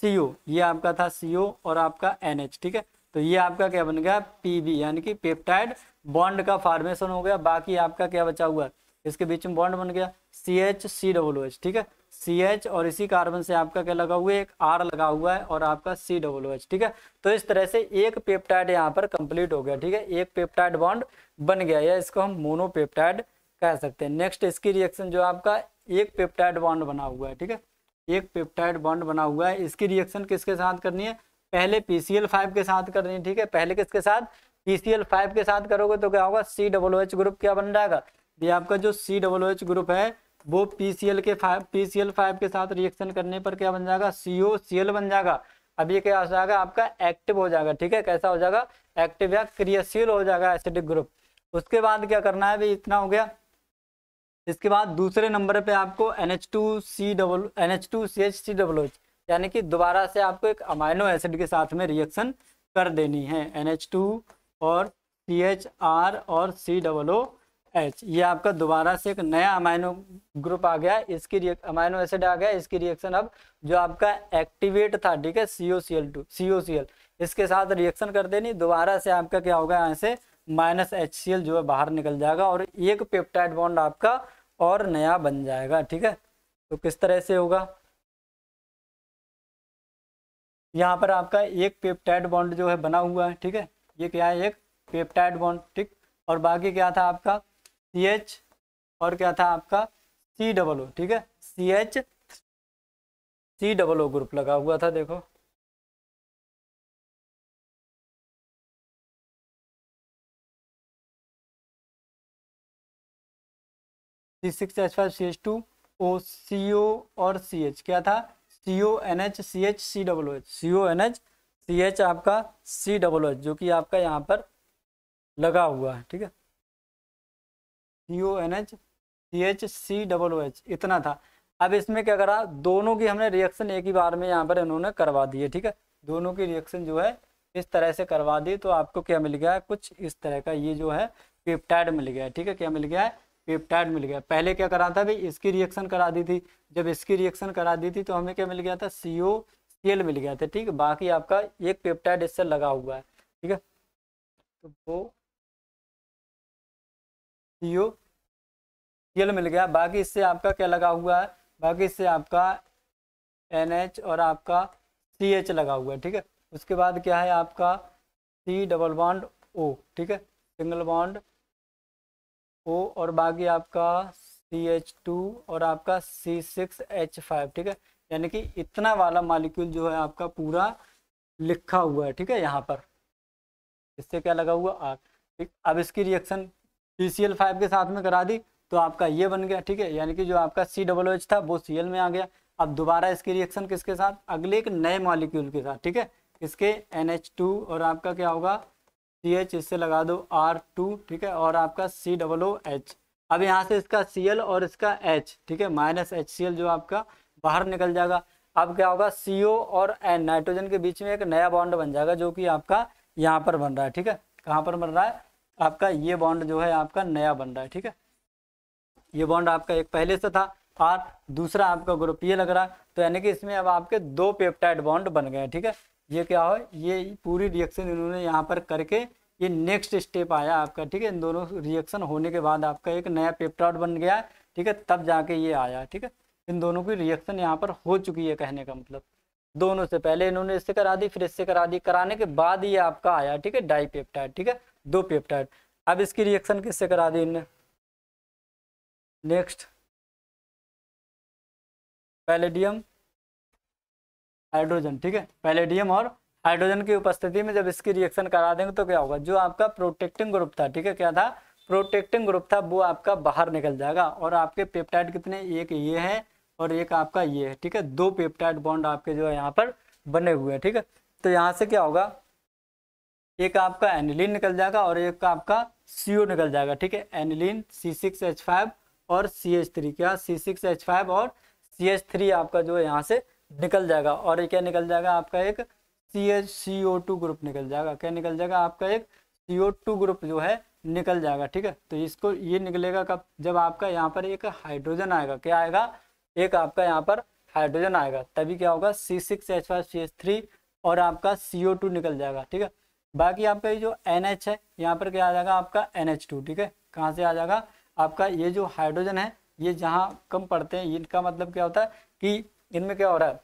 C O ये आपका था सी ओ और आपका एन एच ठीक है तो ये आपका क्या बन गया पीबी यानी कि पेप्टाइड बॉन्ड का फॉर्मेशन हो गया बाकी आपका क्या बचा हुआ है इसके बीच में बॉन्ड बन गया C H C W H ठीक है सी एच और इसी कार्बन से आपका क्या लगा हुआ है एक आर लगा हुआ है और आपका सी डब्लो एच ठीक है तो इस तरह से एक पेप्टाइड यहाँ पर कंप्लीट हो गया ठीक है एक पेप्टाइड बॉन्ड बन गया या इसको हम मोनोपेप्टाइड कह सकते हैं नेक्स्ट इसकी रिएक्शन जो आपका एक पेप्टाइड बॉन्ड बना हुआ है ठीक है एक पेप्टाइड बॉन्ड बना हुआ है इसकी रिएक्शन किसके साथ करनी है पहले पीसीएल फाइव के साथ कर रही है ठीक है पहले किसके साथ पीसीएल फाइव के साथ करोगे तो क्या होगा सी डब्लो एच ग्रुप क्या बन जाएगा ये आपका जो सी डब्लो एच ग्रुप है वो पीसीएल के फाइव पीसीएल फाइव के साथ रिएक्शन करने पर क्या बन जाएगा सी एल बन जाएगा अब ये क्या हो जाएगा आपका एक्टिव हो जाएगा ठीक है कैसा हो जाएगा एक्टिव या क्रियाशील हो जाएगा एसिडिक ग्रुप उसके बाद क्या करना है भाई इतना हो गया इसके बाद दूसरे नंबर पे आपको N H two C double N H two C H C double H यानी कि दोबारा से आपको एक अमाइनो एसिड के साथ में रिएक्शन कर देनी है एन और सी एच आर और सी डबल ओ एच ये आपका दोबारा से एक नया अमाइनो ग्रुप आ गया इसकी अमाइनो एसिड आ गया इसकी रिएक्शन अब जो आपका एक्टिवेट था ठीक है C O C L two C O C L इसके साथ रिएक्शन कर देनी दोबारा से आपका क्या होगा यहाँ से माइनस एच सी एल जो है बाहर निकल जाएगा और एक पेप्टाइड बॉन्ड आपका और नया बन जाएगा ठीक है तो किस तरह से होगा यहाँ पर आपका एक पेप्टाइड बॉन्ड जो है बना हुआ है ठीक है ये क्या है एक पेप्टाइड बॉन्ड ठीक और बाकी क्या था आपका सी एच और क्या था आपका सी डबल ओ ठीक है C H C double O group लगा हुआ था देखो C six H five C H two O C O और सी एच क्या था C O N H C H C W H C O N H C H आपका C W H जो कि आपका यहाँ पर लगा हुआ है ठीक है C O N H C H C W H इतना था अब इसमें क्या करा दोनों की हमने रिएक्शन एक ही बार में यहाँ पर इन्होंने करवा दी है ठीक है दोनों की रिएक्शन जो है इस तरह से करवा दी तो आपको क्या मिल गया कुछ इस तरह का ये जो है पेप्टाइड मिल गया ठीक है क्या मिल गया है पेप्टाइड मिल गया पहले क्या करा था भाई इसकी रिएक्शन करा दी थी जब इसकी रिएक्शन करा दी थी तो हमें क्या मिल गया था सी ओ सी एल मिल गया था ठीक है बाकी आपका एक पेप्टाइड इससे लगा हुआ है ठीक है तो वो सी ओ सी एल मिल गया बाकी इससे आपका क्या लगा हुआ है बाकी इससे आपका एन एच और आपका सी एच लगा हुआ है ठीक है उसके बाद क्या है आपका सी डबल बॉन्ड ओ ठीक है सिंगल बॉन्ड ओ और बाकी आपका सी एच टू और आपका सी सिक्स एच फाइव ठीक है यानी कि इतना वाला मालिक्यूल जो है आपका पूरा लिखा हुआ है ठीक है यहाँ पर इससे क्या लगा हुआ आग ठीक अब इसकी reaction C C L five के साथ में करा दी तो आपका ये बन गया ठीक है यानी कि जो आपका सी डबल एच था वो सी एल में आ गया अब दोबारा इसकी रिएक्शन किसके साथ अगले एक नए मॉलिक्यूल के साथ ठीक है इसके एन एच टू और आपका क्या होगा सी एच इससे लगा दो आर टू ठीक है और आपका सी डबल ओ एच अब यहाँ से इसका सी एल और इसका एच ठीक है माइनस एच सी एल जो आपका बाहर निकल जाएगा अब क्या होगा सी ओ और एन नाइट्रोजन के बीच में एक नया बॉन्ड बन जाएगा जो कि आपका यहाँ पर बन रहा है ठीक है कहाँ पर बन रहा है आपका ये बॉन्ड जो है आपका नया बन रहा है ठीक है ये बॉन्ड आपका एक पहले से था और दूसरा आपका ग्रुप ये लग रहा है तो यानी कि इसमें अब आपके दो पेप्टाइड बॉन्ड बन गए ठीक है ये क्या हो ये पूरी रिएक्शन इन्होंने यहाँ पर करके ये नेक्स्ट स्टेप आया आपका ठीक है इन दोनों रिएक्शन होने के बाद आपका एक नया पेप्टॉड बन गया ठीक है तब जाके ये आया ठीक है इन दोनों की रिएक्शन यहाँ पर हो चुकी है कहने का मतलब दोनों से पहले इन्होंने इससे करा दी फिर इससे करा दी कराने के बाद ये आपका आया ठीक है डाई पेप्टाइड ठीक है दो पेप्टाइड अब इसकी रिएक्शन किससे करा दी इनने नेक्स्ट पैलेडियम हाइड्रोजन ठीक है पैलेडियम और हाइड्रोजन की उपस्थिति में जब इसकी रिएक्शन करा देंगे तो क्या होगा जो आपका प्रोटेक्टिंग ग्रुप था ठीक है क्या था प्रोटेक्टिंग ग्रुप था वो आपका बाहर निकल जाएगा और आपके पेप्टाइड कितने एक ये है और एक आपका ये है ठीक है दो पेप्टाइड बॉन्ड आपके जो है यहाँ पर बने हुए हैं ठीक है तो यहाँ से क्या होगा एक आपका एनिलीन निकल जाएगा और एक आपका सी निकल जाएगा ठीक है aniline C six H five और सी एच थ्री क्या सी सिक्स एच फाइव और सी एच थ्री आपका जो है यहाँ से निकल जाएगा और ये क्या निकल जाएगा आपका एक C H C O two group निकल जाएगा क्या निकल जाएगा आपका एक सी ओ टू ग्रुप जो है निकल जाएगा ठीक है तो इसको ये निकलेगा कब जब आपका यहाँ पर एक हाइड्रोजन आएगा क्या आएगा एक आपका यहाँ पर हाइड्रोजन आएगा तभी क्या होगा C six H five C H three और आपका सी ओ टू निकल जाएगा ठीक है बाकी आपका ये जो एन एच है यहाँ पर क्या आ जाएगा आपका एन एच टू ठीक है कहाँ से आ जाएगा आपका ये जो हाइड्रोजन है ये जहाँ कम पड़ते हैं इनका मतलब क्या होता है कि इनमें क्या हो रहा है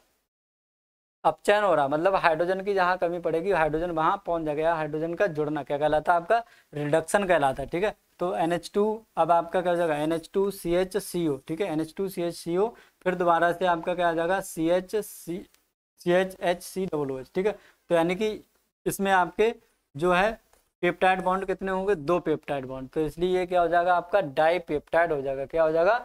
अपचयन हो रहा मतलब हाइड्रोजन की जहाँ कमी पड़ेगी हाइड्रोजन वहाँ पहुँच जाएगा हाइड्रोजन का जुड़ना क्या कहलाता है आपका रिडक्शन कहलाता है ठीक है तो NH2 अब आपका क्या हो जाएगा N H H two C C O ठीक है N H H two C C O फिर दोबारा से आपका क्या आ जाएगा C H C C H H C W H ठीक है तो यानी कि इसमें आपके जो है पेप्टाइड बॉन्ड कितने होंगे दो पेप्टाइड बॉन्ड तो इसलिए ये क्या हो जाएगा आपका डाई पेप्टाइड हो जाएगा क्या हो जाएगा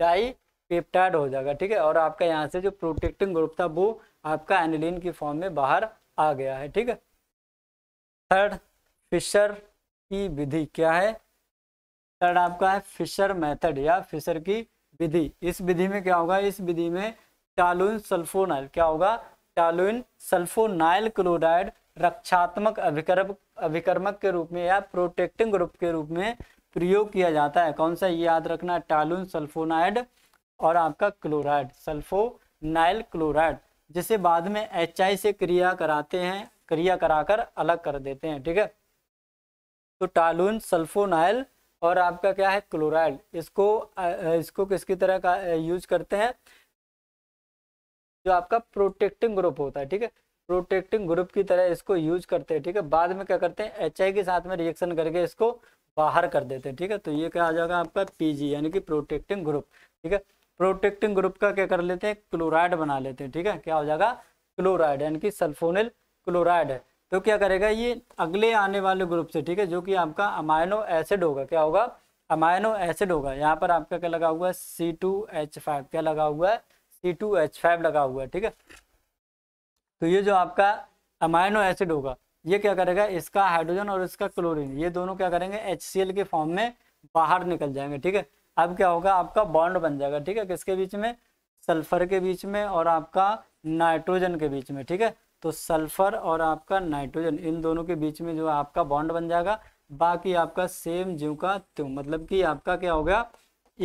डाई पेप्टाइड हो जाएगा ठीक है और आपका यहाँ से जो प्रोटेक्टिंग ग्रुप था वो आपका एनिलीन की फॉर्म में बाहर आ गया है ठीक है थर्ड फिशर की विधि क्या है थर्ड आपका है फिशर मेथड या फिशर की विधि इस विधि में क्या होगा इस विधि में टालुइन सल्फोनाइल क्या होगा टालुइन सल्फोनाइल क्लोराइड रक्षात्मक अभिकर्म अभिकर्मक के रूप में या प्रोटेक्टिंग ग्रुप के रूप में प्रयोग किया जाता है कौन सा याद रखना टालुन सल्फोनाइड और आपका क्लोराइड सल्फोनाइल क्लोराइड जिसे बाद में एच आई से क्रिया कराते हैं क्रिया कराकर अलग कर देते हैं ठीक है तो टालून सल्फोनाइल और आपका क्या है क्लोराइड इसको इसको किसकी तरह का यूज करते हैं जो आपका प्रोटेक्टिंग ग्रुप होता है ठीक है प्रोटेक्टिंग ग्रुप की तरह इसको यूज करते हैं ठीक है बाद में क्या करते हैं एच के साथ में रिएक्शन करके इसको बाहर कर देते हैं ठीक है तो ये क्या आ जाएगा आपका पीजी यानी कि प्रोटेक्टिंग ग्रुप ठीक है प्रोटेक्टिंग ग्रुप का क्या कर लेते हैं क्लोराइड बना लेते हैं ठीक है क्या हो जाएगा क्लोराइड यानी कि सल्फोनिल क्लोराइड है तो क्या करेगा ये अगले आने वाले ग्रुप से ठीक है जो कि आपका अमाइनो एसिड होगा क्या होगा अमाइनो एसिड होगा यहाँ पर आपका क्या लगा हुआ है सी टू एच फाइव क्या लगा हुआ है सी टू एच फाइव लगा हुआ है ठीक है तो ये जो आपका अमाइनो एसिड होगा ये क्या करेगा इसका हाइड्रोजन और इसका क्लोरीन ये दोनों क्या करेंगे एच सी एल के फॉर्म में बाहर निकल जाएंगे ठीक है अब क्या होगा आपका बॉन्ड बन जाएगा ठीक है किसके बीच में सल्फर के बीच में और आपका नाइट्रोजन के बीच में ठीक है तो सल्फर और आपका नाइट्रोजन इन दोनों के बीच में जो आपका बॉन्ड बन जाएगा बाकी आपका सेम जीव का त्यों मतलब कि आपका क्या हो गया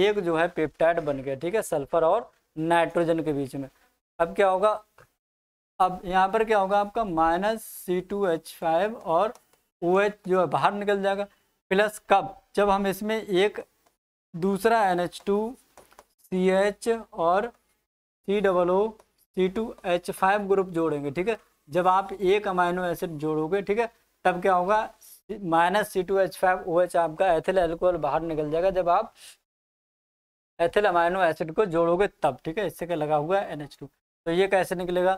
एक जो है पेप्टाइड बन गया ठीक है सल्फर और नाइट्रोजन के बीच में अब क्या होगा अब यहाँ पर क्या होगा आपका minus C two H five और ओ OH एच जो है बाहर निकल जाएगा प्लस कब जब हम इसमें एक दूसरा N H two C H और C double O C two H five group जोड़ेंगे ठीक है जब आप एक अमाइनो एसिड जोड़ोगे ठीक है तब क्या होगा minus C two H five O H आपका एथिल एल्कोहल बाहर निकल जाएगा जब आप एथिल अमाइनो एसिड को जोड़ोगे तब ठीक है इससे क्या लगा हुआ है एन एच टू तो ये कैसे निकलेगा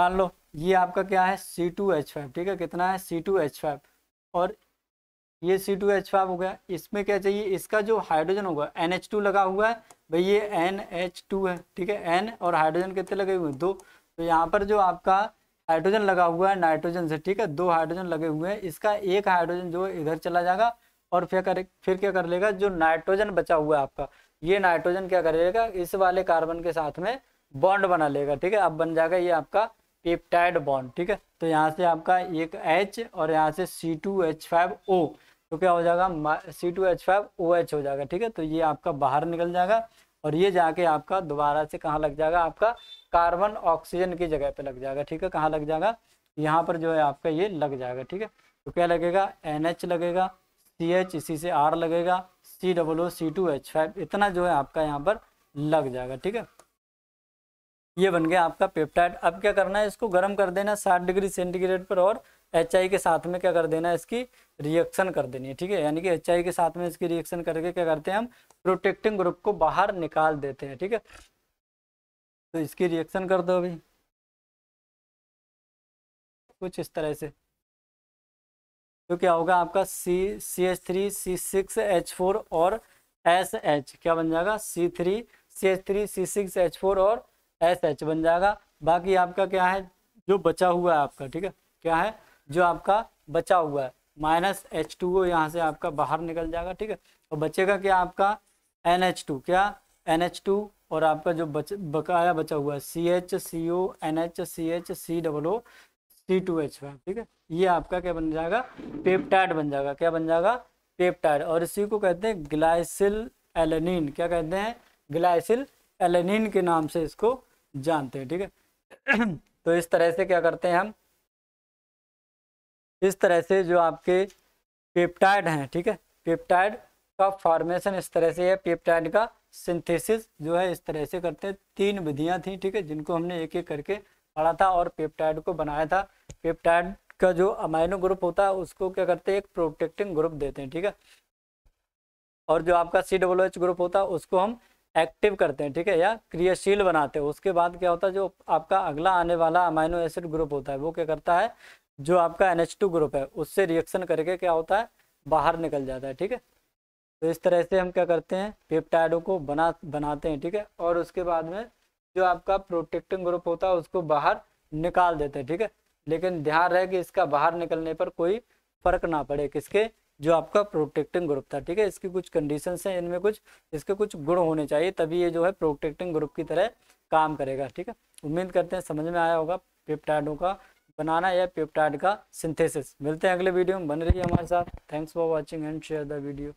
मान लो ये आपका क्या है सी टू एच फाइव ठीक है कितना है सी टू एच फाइव और ये सी टू एच फाइव हो गया इसमें क्या चाहिए इसका जो हाइड्रोजन होगा एन एच टू लगा हुआ है भाई ये एन एच टू है ठीक है एन और हाइड्रोजन कितने लगे हुए हैं दो तो यहाँ पर जो आपका हाइड्रोजन लगा हुआ है नाइट्रोजन से ठीक है दो हाइड्रोजन लगे हुए हैं इसका एक हाइड्रोजन जो इधर चला जाएगा और फिर कर फिर क्या कर लेगा जो नाइट्रोजन बचा हुआ है आपका ये नाइट्रोजन क्या करेगा इस वाले कार्बन के साथ में बॉन्ड बना लेगा ठीक है अब बन जाएगा ये आपका पेप्टाइड बॉन्ड ठीक है तो यहाँ से आपका एक एच और यहाँ से C two H five O तो क्या हो जाएगा C two H five O H हो जाएगा ठीक है तो ये आपका बाहर निकल जाएगा और ये जाके आपका दोबारा से कहाँ लग जाएगा आपका कार्बन ऑक्सीजन की जगह पे लग जाएगा ठीक है कहाँ लग जाएगा यहाँ पर जो है आपका ये लग जाएगा ठीक है तो क्या लगेगा एन एच लगेगा सी एच इसी से आर लगेगा C double O C two H five इतना जो है आपका यहाँ पर लग जाएगा ठीक है ये बन गया आपका पेप्टाइड अब क्या करना है इसको गर्म कर देना साठ डिग्री सेंटीग्रेड पर और एच के साथ में क्या कर देना है इसकी रिएक्शन कर देनी है ठीक है यानी कि एच के साथ में इसकी रिएक्शन करके क्या करते हैं हम प्रोटेक्टिंग ग्रुप को बाहर निकाल देते हैं ठीक है तो इसकी रिएक्शन कर दो अभी कुछ इस तरह से तो क्या होगा आपका C C H three C six H four और एस एच क्या बन जाएगा C three C H three C six H four और एस एच बन जाएगा बाकी आपका क्या है जो बचा हुआ है आपका ठीक है क्या है जो आपका बचा हुआ है माइनस एच टू वो यहाँ से आपका बाहर निकल जाएगा ठीक है और बचेगा क्या आपका एन एच टू क्या एन एच टू और आपका जो बच बकाया बचा हुआ है C H C O N H C H C double O C two H five ठीक है ये आपका क्या बन जाएगा पेप्टाइड बन जाएगा क्या बन जाएगा पेप्टाइड और इसी को कहते हैं ग्लाइसिल एलेनिन क्या कहते हैं ग्लाइसिल एलेनिन के नाम से इसको जानते हैं ठीक है तो इस तरह से क्या करते हैं हम इस तरह से जो आपके पेप्टाइड हैं ठीक है पेप्टाइड का फॉर्मेशन इस तरह से है पेप्टाइड का सिंथेसिस जो है इस तरह से करते हैं तीन विधियां थी ठीक है जिनको हमने एक एक करके पढ़ा था और पेप्टाइड को बनाया था पेप्टाइड का जो अमाइनो ग्रुप होता है उसको क्या करते हैं एक प्रोटेक्टिंग ग्रुप देते हैं ठीक है और जो आपका सी डब्लू एच ग्रुप होता है उसको हम एक्टिव करते हैं ठीक है या क्रियाशील बनाते हैं उसके बाद क्या होता है जो आपका अगला आने वाला अमाइनो एसिड ग्रुप होता है वो क्या करता है जो आपका एन ग्रुप है उससे रिएक्शन करके क्या होता है बाहर निकल जाता है ठीक है तो इस तरह से हम क्या करते हैं पेप्टाइडों को बना बनाते हैं ठीक है और उसके बाद में जो आपका प्रोटेक्टिंग ग्रुप होता है उसको बाहर निकाल देते हैं ठीक है लेकिन ध्यान रहे कि इसका बाहर निकलने पर कोई फर्क ना पड़े किसके जो आपका प्रोटेक्टिंग ग्रुप था ठीक है इसकी कुछ कंडीशन हैं इनमें कुछ इसके कुछ गुण होने चाहिए तभी ये जो है प्रोटेक्टिंग ग्रुप की तरह काम करेगा ठीक है उम्मीद करते हैं समझ में आया होगा पेप्टाइडों का बनाना है पेप्टाइड का सिंथेसिस मिलते हैं अगले वीडियो में बन रही है हमारे साथ thanks for watching and share the video